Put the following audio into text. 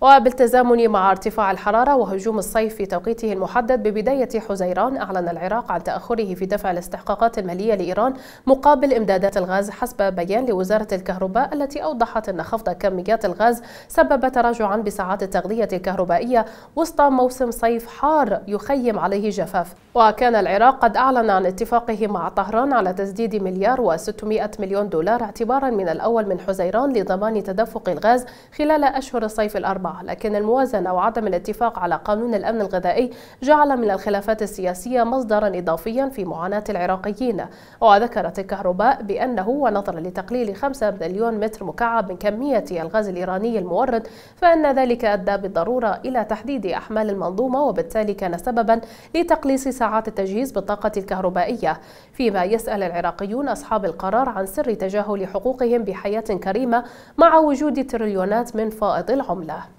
وبالتزامن مع ارتفاع الحرارة وهجوم الصيف في توقيته المحدد ببداية حزيران أعلن العراق عن تأخره في دفع الاستحقاقات المالية لإيران مقابل إمدادات الغاز حسب بيان لوزارة الكهرباء التي أوضحت أن خفض كميات الغاز سبب تراجعا بساعات التغذية الكهربائية وسط موسم صيف حار يخيم عليه جفاف وكان العراق قد أعلن عن اتفاقه مع طهران على تسديد مليار و600 مليون دولار اعتبارا من الأول من حزيران لضمان تدفق الغاز خلال أشهر الصيف الأربعة لكن الموازنة وعدم الاتفاق على قانون الأمن الغذائي جعل من الخلافات السياسية مصدرا إضافيا في معاناة العراقيين وذكرت الكهرباء بأنه ونظرا لتقليل 5 مليون متر مكعب من كمية الغاز الإيراني المورد فإن ذلك أدى بالضرورة إلى تحديد أحمال المنظومة وبالتالي كان سببا لتقليص ساعات التجهيز بالطاقة الكهربائية فيما يسأل العراقيون أصحاب القرار عن سر تجاهل حقوقهم بحياة كريمة مع وجود تريليونات من فائض العملة